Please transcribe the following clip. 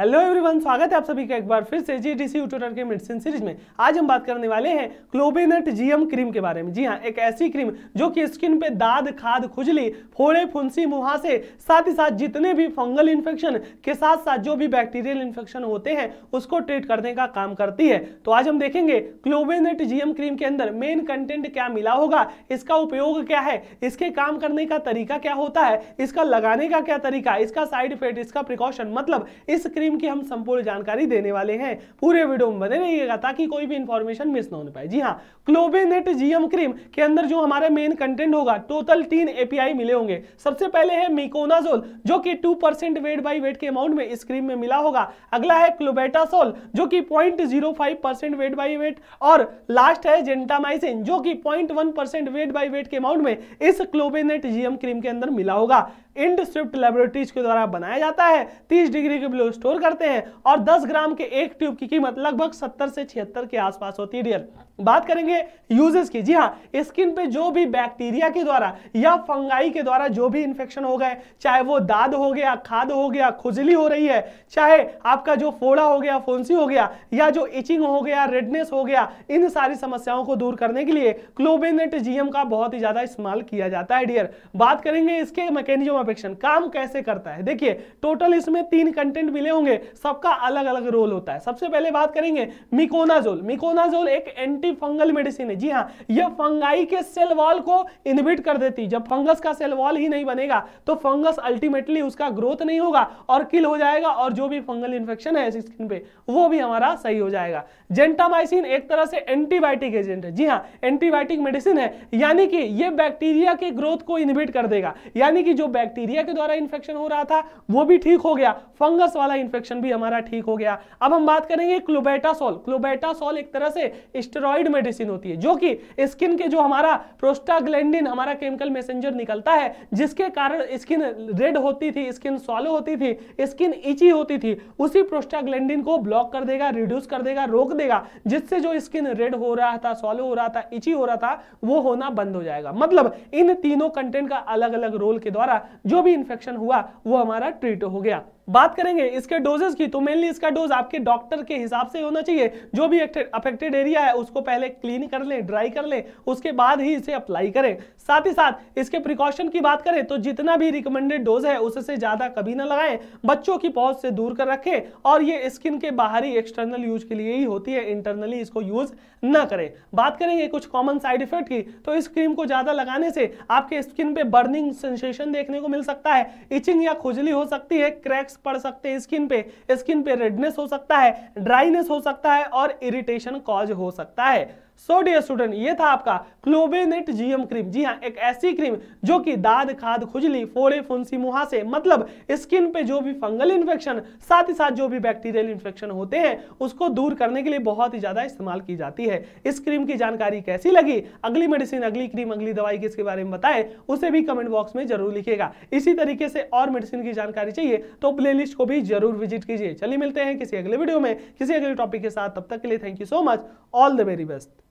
hello everyone स्वागत है आप सभी का एक बार फिर से जी डी सी यूट्यूटर के मेडिसिन सीरीज में आज हम बात करने वाले हैं क्लोबेनट जीएम क्रीम के बारे में जी हाँ एक ऐसी क्रीम जो कि स्किन पे दाद खाद खुजली फोड़े फुंसी मुहासे साथ ही साथ जितने भी फंगल इन्फेक्शन के साथ साथ जो भी बैक्टीरियल इन्फेक्शन होते हैं उसको ट्रीट करने का काम करती है तो आज हम देखेंगे क्लोबेनट जीएम क्रीम के अंदर मेन कंटेंट क्या मिला होगा इसका उपयोग क्या है इसके काम करने का तरीका क्या होता है इसका लगाने का क्या तरीका इसका साइड इफेक्ट इसका प्रिकॉशन मतलब इस क्रीम स्कीम की हम संपूर्ण जानकारी देने वाले हैं पूरे वीडियो में बने रहिएगा ताकि कोई भी इंफॉर्मेशन मिस ना हो पाए जी हाँ क्लोबेनेट जीएम क्रीम के अंदर जो हमारा मेन कंटेंट होगा टोटल तीन एपीआई मिले होंगे सबसे पहले है मिकोनाजोल जो कि two percent weight by weight के अमाउंट में इस क्रीम में मिला होगा अगला है क्लोबेटासोल जो कि point zero five percent weight by weight और लास्ट है जेंटामाइसिन जो कि point one percent weight by weight के अमाउंट में इस क्लोबेनेट जीएम क्रीम के अंदर मिला होगा इंड स्विफ्ट लेबोरेटरीज के द्वारा बनाया जाता है तीस डिग्री के बिलो स्टोर करते हैं और 10 ग्राम के एक ट्यूब की कीमत लगभग 70 से 76 के आसपास होती है डियर बात करेंगे यूजेस की जी हाँ स्किन पे जो भी बैक्टीरिया के द्वारा या फंगाई के द्वारा जो भी इन्फेक्शन हो गए चाहे वो दाद हो गया खाद हो गया खुजली हो रही है चाहे आपका जो फोड़ा हो गया फोन्सी हो गया या जो इचिंग हो गया रेडनेस हो गया इन सारी समस्याओं को दूर करने के लिए क्लोबेनेट जीएम का बहुत ही ज्यादा इस्तेमाल किया जाता है डियर बात करेंगे इसके मैकेनिज्म अपेक्षण काम कैसे करता है देखिए टोटल इसमें तीन कंटेंट मिले होंगे सबका अलग अलग रोल होता है सबसे पहले बात करेंगे मिकोनाजोल मिकोनाजोल एक एंटी ही फंगल मेडिसिन है जी हाँ यह फंगाई के सेल वॉल को इनहिबिट कर देती जब फंगस का सेल वॉल ही नहीं बनेगा तो फंगस अल्टीमेटली उसका ग्रोथ नहीं होगा और किल हो जाएगा और जो भी फंगल इन्फेक्शन है स्किन पे वो भी हमारा सही हो जाएगा जेंटामाइसिन एक तरह से एंटीबायोटिक एजेंट है जी हाँ एंटीबायोटिक मेडिसिन है यानी कि यह बैक्टीरिया के ग्रोथ को इनहिबिट कर देगा यानी कि जो बैक्टीरिया के द्वारा इन्फेक्शन हो रहा था वो भी ठीक हो गया फंगस वाला इन्फेक्शन भी हमारा ठीक हो गया अब हम बात करेंगे क्लोबेटासोल क्लोबेटासोल एक तरह से स्टेरॉइड स्टेरॉइड मेडिसिन होती है जो कि स्किन के जो हमारा प्रोस्टाग्लैंडिन हमारा केमिकल मैसेंजर निकलता है जिसके कारण स्किन रेड होती थी स्किन सॉलो होती थी स्किन इची होती थी उसी प्रोस्टाग्लैंडिन को ब्लॉक कर देगा रिड्यूस कर देगा रोक देगा जिससे जो स्किन रेड हो रहा था सॉलो हो रहा था इची हो रहा था वो होना बंद हो जाएगा मतलब इन तीनों कंटेंट का अलग अलग रोल के द्वारा जो भी इन्फेक्शन हुआ वो हमारा ट्रीट हो गया बात करेंगे इसके डोजेस की तो मेनली इसका डोज आपके डॉक्टर के हिसाब से होना चाहिए जो भी अफेक्टेड एरिया है उसको को पहले क्लीन कर लें ड्राई कर लें उसके बाद ही इसे अप्लाई करें साथ ही साथ इसके प्रिकॉशन की बात करें तो जितना भी रिकमेंडेड डोज है उससे ज़्यादा कभी ना लगाएं बच्चों की पहुंच से दूर कर रखें और ये स्किन के बाहरी एक्सटर्नल यूज के लिए ही होती है इंटरनली इसको यूज ना करें बात करेंगे कुछ कॉमन साइड इफेक्ट की तो इस क्रीम को ज़्यादा लगाने से आपके स्किन पे बर्निंग सेंसेशन देखने को मिल सकता है इचिंग या खुजली हो सकती है क्रैक्स पड़ सकते हैं स्किन पे स्किन पे रेडनेस हो सकता है ड्राइनेस हो सकता है और इरिटेशन कॉज हो सकता है है सो डियर स्टूडेंट ये था आपका क्लोबेनेट जीएम क्रीम जी हाँ एक ऐसी क्रीम जो कि दाद खाद खुजली फोड़े फुंसी मुहासे मतलब स्किन पे जो भी फंगल इन्फेक्शन साथ ही साथ जो भी बैक्टीरियल इन्फेक्शन होते हैं उसको दूर करने के लिए बहुत ही ज्यादा इस्तेमाल की जाती है इस क्रीम की जानकारी कैसी लगी अगली मेडिसिन अगली क्रीम अगली दवाई किसके बारे में बताएं उसे भी कमेंट बॉक्स में जरूर लिखेगा इसी तरीके से और मेडिसिन की जानकारी चाहिए तो प्ले को भी जरूर विजिट कीजिए चलिए मिलते हैं किसी अगले वीडियो में किसी अगले टॉपिक के साथ तब तक के लिए thank you so much all the very best